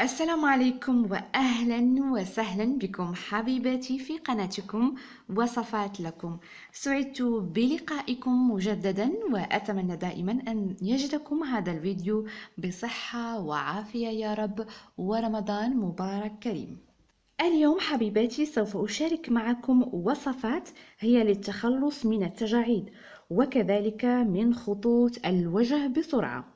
السلام عليكم واهلا وسهلا بكم حبيباتي في قناتكم وصفات لكم سعدت بلقائكم مجددا واتمنى دائما ان يجدكم هذا الفيديو بصحه وعافيه يا رب ورمضان مبارك كريم اليوم حبيباتي سوف أشارك معكم وصفات هي للتخلص من التجاعيد وكذلك من خطوط الوجه بسرعة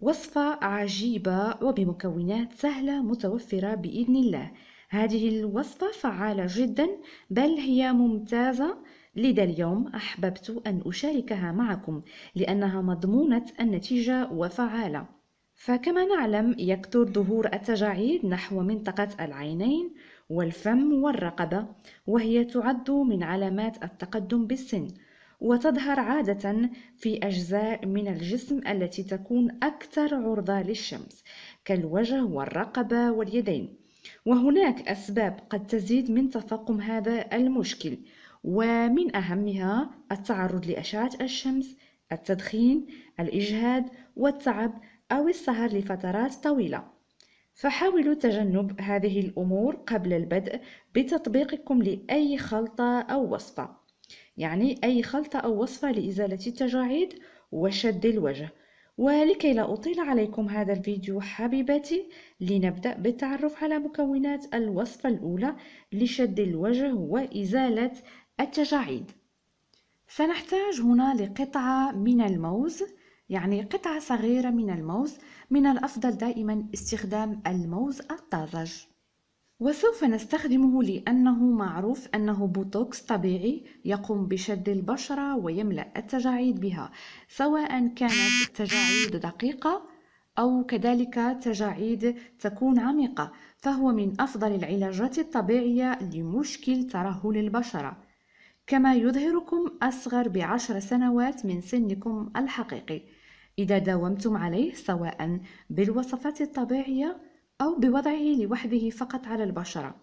وصفة عجيبة وبمكونات سهلة متوفرة بإذن الله هذه الوصفة فعالة جدا بل هي ممتازة لذا اليوم أحببت أن أشاركها معكم لأنها مضمونة النتيجة وفعالة فكما نعلم يكثر ظهور التجاعيد نحو منطقة العينين والفم والرقبة وهي تعد من علامات التقدم بالسن وتظهر عادة في أجزاء من الجسم التي تكون أكثر عرضة للشمس كالوجه والرقبة واليدين وهناك أسباب قد تزيد من تفاقم هذا المشكل ومن أهمها التعرض لأشعة الشمس التدخين الإجهاد والتعب أو السهر لفترات طويلة فحاولوا تجنب هذه الأمور قبل البدء بتطبيقكم لأي خلطة أو وصفة يعني أي خلطة أو وصفة لإزالة التجاعيد وشد الوجه ولكي لا أطيل عليكم هذا الفيديو حبيباتي لنبدأ بالتعرف على مكونات الوصفة الأولى لشد الوجه وإزالة التجاعيد سنحتاج هنا لقطعة من الموز يعني قطعة صغيرة من الموز من الأفضل دائما استخدام الموز الطازج وسوف نستخدمه لأنه معروف أنه بوتوكس طبيعي يقوم بشد البشرة ويملأ التجاعيد بها سواء كانت تجاعيد دقيقة أو كذلك تجاعيد تكون عميقة فهو من أفضل العلاجات الطبيعية لمشكل ترهل البشرة كما يظهركم أصغر بعشر سنوات من سنكم الحقيقي إذا داومتم عليه سواء بالوصفات الطبيعية أو بوضعه لوحده فقط على البشرة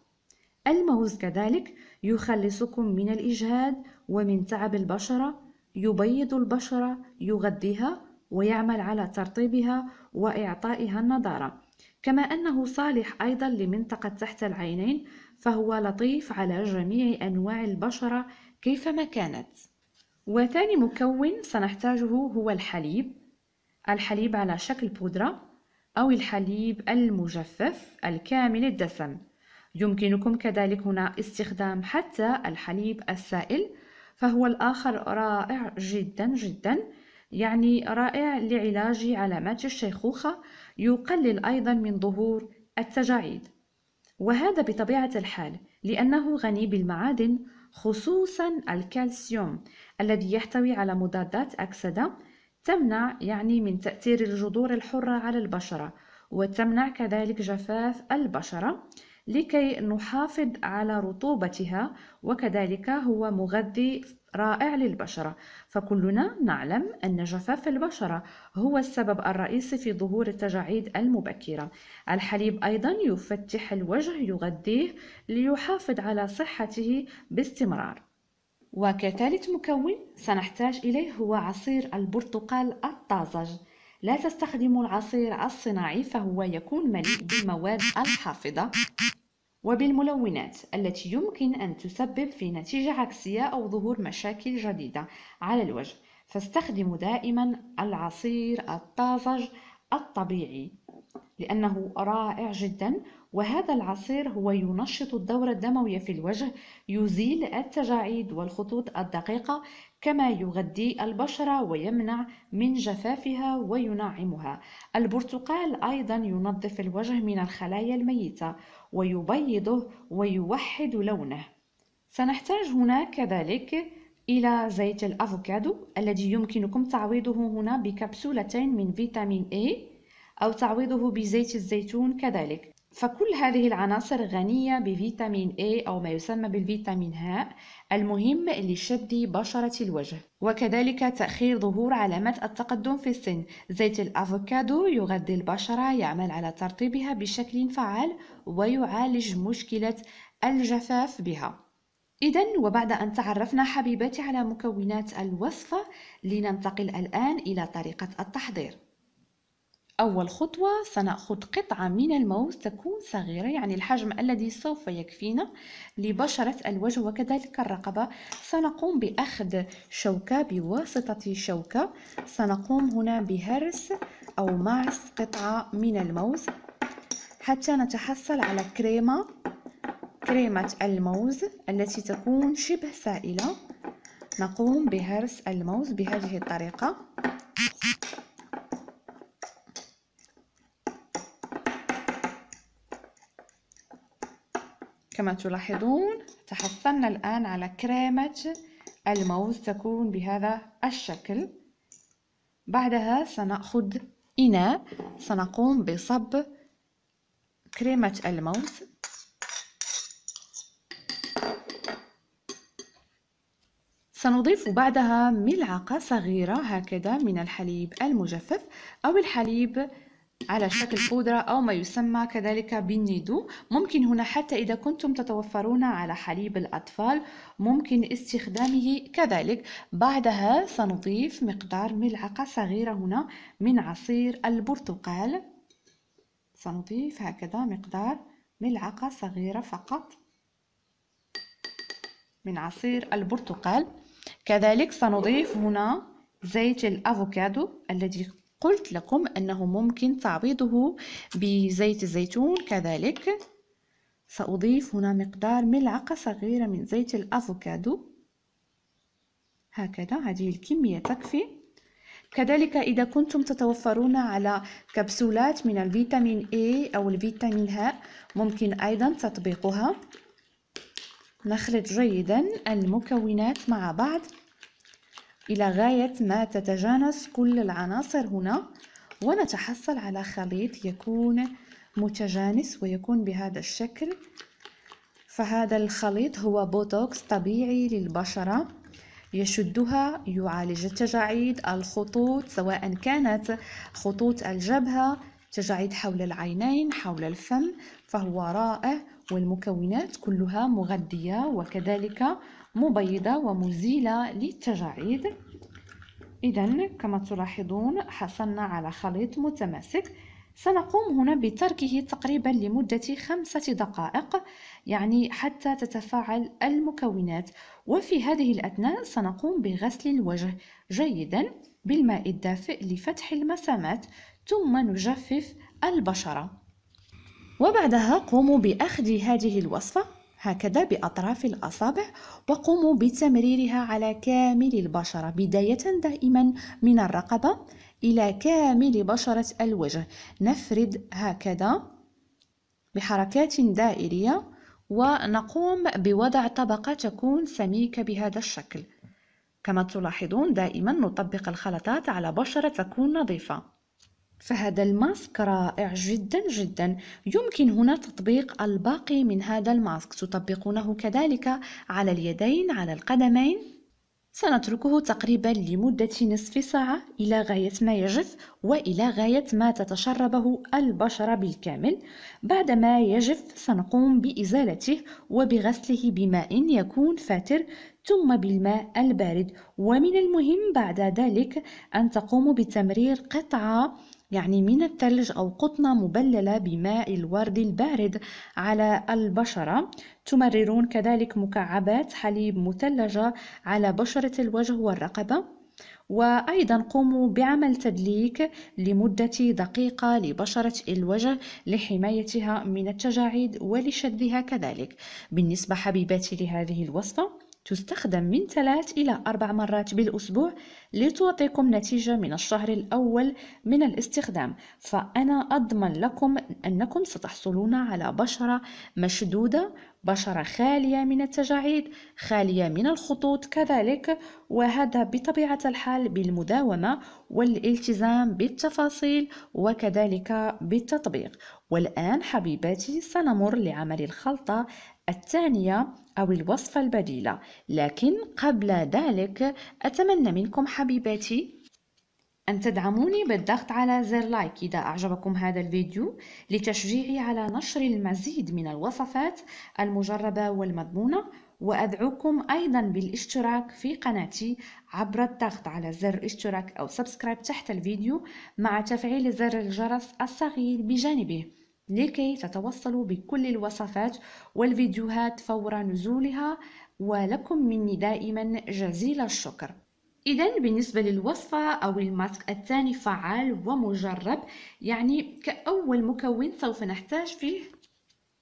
الموز كذلك يخلصكم من الإجهاد ومن تعب البشرة يبيض البشرة يغذيها ويعمل على ترطيبها وإعطائها النضارة كما أنه صالح أيضا لمنطقة تحت العينين فهو لطيف على جميع أنواع البشرة كيفما كانت وثاني مكون سنحتاجه هو الحليب الحليب على شكل بودرة أو الحليب المجفف الكامل الدسم يمكنكم كذلك هنا استخدام حتى الحليب السائل فهو الآخر رائع جدا جدا يعني رائع لعلاج علامات الشيخوخة يقلل أيضا من ظهور التجاعيد وهذا بطبيعة الحال لأنه غني بالمعادن خصوصا الكالسيوم الذي يحتوي على مضادات أكسدة تمنع يعني من تأثير الجذور الحرة على البشرة وتمنع كذلك جفاف البشرة لكي نحافظ على رطوبتها وكذلك هو مغذي رائع للبشرة فكلنا نعلم أن جفاف البشرة هو السبب الرئيسي في ظهور التجاعيد المبكرة الحليب أيضا يفتح الوجه يغذيه ليحافظ على صحته باستمرار وكثالث مكون سنحتاج إليه هو عصير البرتقال الطازج لا تستخدموا العصير الصناعي فهو يكون مليء بالمواد الحافظة وبالملونات التي يمكن أن تسبب في نتيجة عكسية أو ظهور مشاكل جديدة على الوجه فاستخدموا دائما العصير الطازج الطبيعي لأنه رائع جدا وهذا العصير هو ينشط الدورة الدموية في الوجه يزيل التجاعيد والخطوط الدقيقة كما يغذي البشرة ويمنع من جفافها وينعمها البرتقال أيضا ينظف الوجه من الخلايا الميتة ويبيضه ويوحد لونه سنحتاج هنا كذلك إلى زيت الأفوكادو الذي يمكنكم تعويضه هنا بكبسولتين من فيتامين A أو تعويضه بزيت الزيتون كذلك فكل هذه العناصر غنية بفيتامين A أو ما يسمى بالفيتامين هاء المهم لشد بشرة الوجه وكذلك تأخير ظهور علامات التقدم في السن زيت الأفوكادو يغذي البشرة يعمل على ترطيبها بشكل فعال ويعالج مشكلة الجفاف بها إذا وبعد أن تعرفنا حبيباتي على مكونات الوصفة لننتقل الآن إلى طريقة التحضير أول خطوة سنأخذ قطعة من الموز تكون صغيرة يعني الحجم الذي سوف يكفينا لبشرة الوجه وكذلك الرقبة سنقوم بأخذ شوكة بواسطة شوكة سنقوم هنا بهرس أو معس قطعة من الموز حتى نتحصل على كريمة كريمة الموز التي تكون شبه سائلة نقوم بهرس الموز بهذه الطريقة كما تلاحظون تحصلنا الآن على كريمة الموز تكون بهذا الشكل بعدها سنأخذ إناء سنقوم بصب كريمة الموز سنضيف بعدها ملعقة صغيرة هكذا من الحليب المجفف أو الحليب على شكل بودرة أو ما يسمى كذلك بالنيدو ممكن هنا حتى إذا كنتم تتوفرون على حليب الأطفال ممكن استخدامه كذلك بعدها سنضيف مقدار ملعقة صغيرة هنا من عصير البرتقال سنضيف هكذا مقدار ملعقة صغيرة فقط من عصير البرتقال كذلك سنضيف هنا زيت الأفوكادو الذي قلت لكم أنه ممكن تعويضه بزيت الزيتون كذلك سأضيف هنا مقدار ملعقة صغيرة من زيت الأفوكادو هكذا هذه الكمية تكفي كذلك إذا كنتم تتوفرون على كبسولات من الفيتامين A أو الفيتامين H ممكن أيضا تطبيقها نخلط جيدا المكونات مع بعض إلى غاية ما تتجانس كل العناصر هنا ونتحصل على خليط يكون متجانس ويكون بهذا الشكل فهذا الخليط هو بوتوكس طبيعي للبشرة يشدها يعالج التجاعيد الخطوط سواء كانت خطوط الجبهة تجاعيد حول العينين حول الفم فهو رائع والمكونات كلها مغذية وكذلك مبيضة ومزيلة للتجاعيد إذا كما تلاحظون حصلنا على خليط متماسك سنقوم هنا بتركه تقريبا لمدة خمسة دقائق يعني حتى تتفاعل المكونات وفي هذه الأثناء سنقوم بغسل الوجه جيدا بالماء الدافئ لفتح المسامات ثم نجفف البشرة وبعدها قوموا بأخذ هذه الوصفة هكذا بأطراف الأصابع وقوموا بتمريرها على كامل البشرة بداية دائما من الرقبة إلى كامل بشرة الوجه نفرد هكذا بحركات دائرية ونقوم بوضع طبقة تكون سميكة بهذا الشكل كما تلاحظون دائما نطبق الخلطات على بشرة تكون نظيفة فهذا الماسك رائع جدا جدا يمكن هنا تطبيق الباقي من هذا الماسك تطبقونه كذلك على اليدين على القدمين سنتركه تقريبا لمدة نصف ساعة إلى غاية ما يجف وإلى غاية ما تتشربه البشرة بالكامل بعدما يجف سنقوم بإزالته وبغسله بماء يكون فاتر ثم بالماء البارد ومن المهم بعد ذلك أن تقوم بتمرير قطعة يعني من الثلج أو قطنة مبللة بماء الورد البارد على البشرة تمررون كذلك مكعبات حليب مثلجة على بشرة الوجه والرقبة وأيضا قوموا بعمل تدليك لمدة دقيقة لبشرة الوجه لحمايتها من التجاعيد ولشدها كذلك بالنسبة حبيباتي لهذه الوصفة تستخدم من ثلاث إلى أربع مرات بالأسبوع لتعطيكم نتيجة من الشهر الأول من الاستخدام فأنا أضمن لكم أنكم ستحصلون على بشرة مشدودة بشرة خالية من التجاعيد خالية من الخطوط كذلك وهذا بطبيعة الحال بالمداومة والالتزام بالتفاصيل وكذلك بالتطبيق والآن حبيباتي سنمر لعمل الخلطة الثانية أو الوصفة البديلة لكن قبل ذلك أتمنى منكم حبيباتي أن تدعموني بالضغط على زر لايك إذا أعجبكم هذا الفيديو لتشجيعي على نشر المزيد من الوصفات المجربة والمضمونة وأدعوكم أيضا بالاشتراك في قناتي عبر الضغط على زر اشتراك أو سبسكرايب تحت الفيديو مع تفعيل زر الجرس الصغير بجانبه لكي تتوصلوا بكل الوصفات والفيديوهات فور نزولها ولكم مني دائما جزيل الشكر إذا بالنسبة للوصفة أو الماسك الثاني فعال ومجرب يعني كأول مكون سوف نحتاج فيه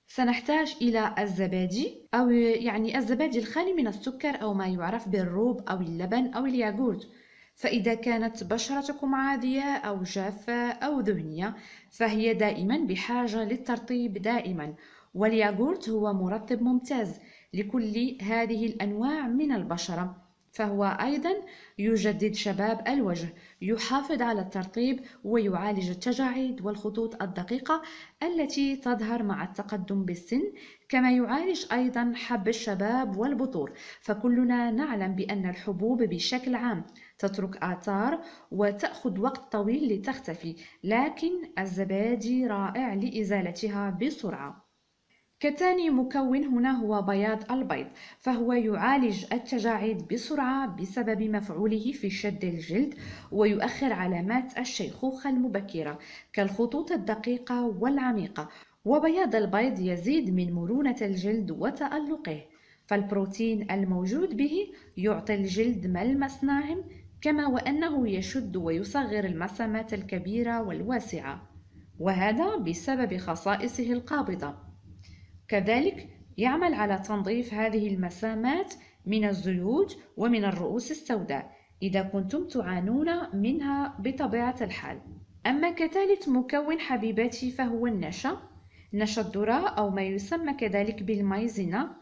سنحتاج إلى الزبادي أو يعني الزبادي الخالي من السكر أو ما يعرف بالروب أو اللبن أو الياغورت فإذا كانت بشرتكم عادية أو جافة أو دهنية فهي دائما بحاجة للترطيب دائما والياغورت هو مرطب ممتاز لكل هذه الأنواع من البشرة فهو أيضا يجدد شباب الوجه يحافظ على الترطيب ويعالج التجاعيد والخطوط الدقيقة التي تظهر مع التقدم بالسن كما يعالج أيضا حب الشباب والبطور فكلنا نعلم بأن الحبوب بشكل عام تترك آثار وتأخذ وقت طويل لتختفي لكن الزبادي رائع لإزالتها بسرعة كثاني مكون هنا هو بياض البيض فهو يعالج التجاعيد بسرعة بسبب مفعوله في شد الجلد ويؤخر علامات الشيخوخة المبكرة كالخطوط الدقيقة والعميقة وبياض البيض يزيد من مرونة الجلد وتألقه فالبروتين الموجود به يعطي الجلد ملمس ناعم كما وأنه يشد ويصغر المسامات الكبيرة والواسعة وهذا بسبب خصائصه القابضة كذلك يعمل على تنظيف هذه المسامات من الزيوت ومن الرؤوس السوداء إذا كنتم تعانون منها بطبيعة الحال أما كثالث مكون حبيباتي فهو النشا نشا الذرة أو ما يسمى كذلك بالمايزينا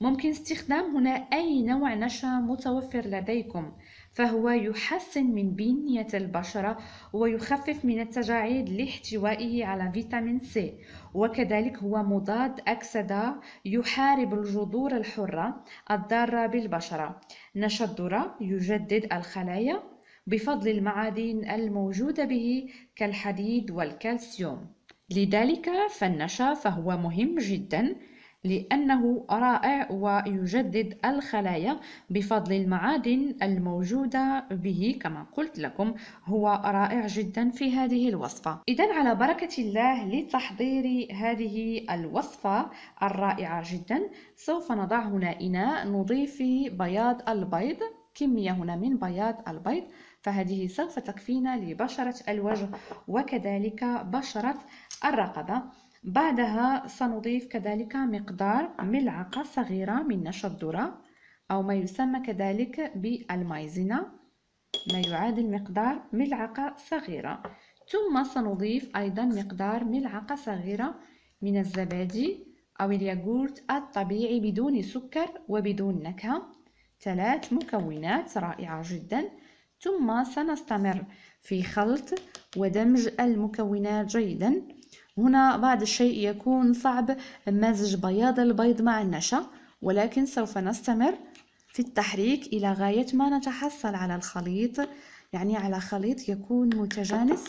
ممكن استخدام هنا أي نوع نشا متوفر لديكم فهو يحسن من بنية البشرة ويخفف من التجاعيد لاحتوائه على فيتامين سي وكذلك هو مضاد أكسدة يحارب الجذور الحرة الضارة بالبشرة نشا الذرة يجدد الخلايا بفضل المعادن الموجودة به كالحديد والكالسيوم لذلك فالنشا فهو مهم جداً لأنه رائع ويجدد الخلايا بفضل المعادن الموجودة به كما قلت لكم هو رائع جدا في هذه الوصفة إذا على بركة الله لتحضير هذه الوصفة الرائعة جدا سوف نضع هنا إناء نضيف بياض البيض كمية هنا من بياض البيض فهذه سوف تكفينا لبشرة الوجه وكذلك بشرة الرقبة بعدها سنضيف كذلك مقدار ملعقة صغيرة من نشا الذرة أو ما يسمى كذلك بالمايزينا ما يعادل مقدار ملعقة صغيرة ثم سنضيف أيضا مقدار ملعقة صغيرة من الزبادي أو الياغورت الطبيعي بدون سكر وبدون نكهة ثلاث مكونات رائعة جدا ثم سنستمر في خلط ودمج المكونات جيداً هنا بعض الشيء يكون صعب مزج بياض البيض مع النشا ولكن سوف نستمر في التحريك إلى غاية ما نتحصل على الخليط يعني على خليط يكون متجانس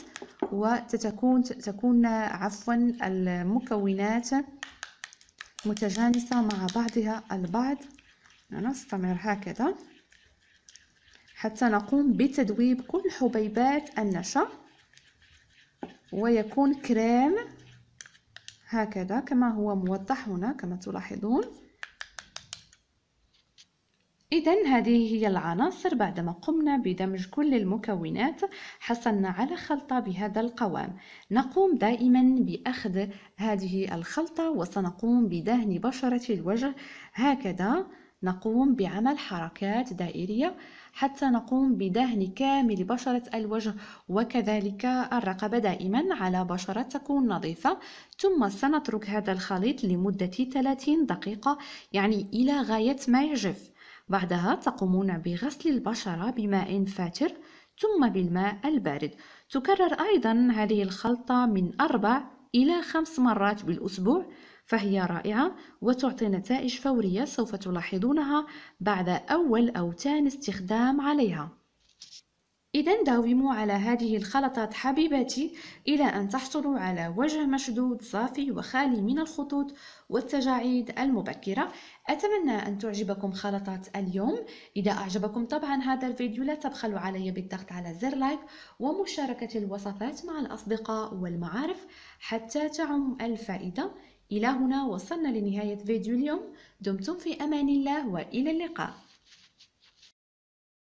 وتتكون تكون عفوا المكونات متجانسة مع بعضها البعض نستمر هكذا حتى نقوم بتدويب كل حبيبات النشا ويكون كريم هكذا كما هو موضح هنا كما تلاحظون إذا هذه هي العناصر بعدما قمنا بدمج كل المكونات حصلنا على خلطة بهذا القوام نقوم دائما بأخذ هذه الخلطة وسنقوم بدهن بشرة الوجه هكذا نقوم بعمل حركات دائرية حتى نقوم بدهن كامل بشرة الوجه وكذلك الرقبة دائما على بشرة تكون نظيفة ثم سنترك هذا الخليط لمدة 30 دقيقة يعني إلى غاية ما يجف بعدها تقومون بغسل البشرة بماء فاتر ثم بالماء البارد تكرر أيضا هذه الخلطة من أربع إلى خمس مرات بالأسبوع فهي رائعة وتعطي نتائج فورية سوف تلاحظونها بعد أول أو ثاني استخدام عليها إذا داوموا على هذه الخلطات حبيباتي إلى أن تحصلوا على وجه مشدود صافي وخالي من الخطوط والتجاعيد المبكرة أتمنى أن تعجبكم خلطات اليوم إذا أعجبكم طبعا هذا الفيديو لا تبخلوا علي بالضغط على زر لايك ومشاركة الوصفات مع الأصدقاء والمعارف حتى تعم الفائدة إلى هنا وصلنا لنهاية فيديو اليوم دمتم في أمان الله وإلى اللقاء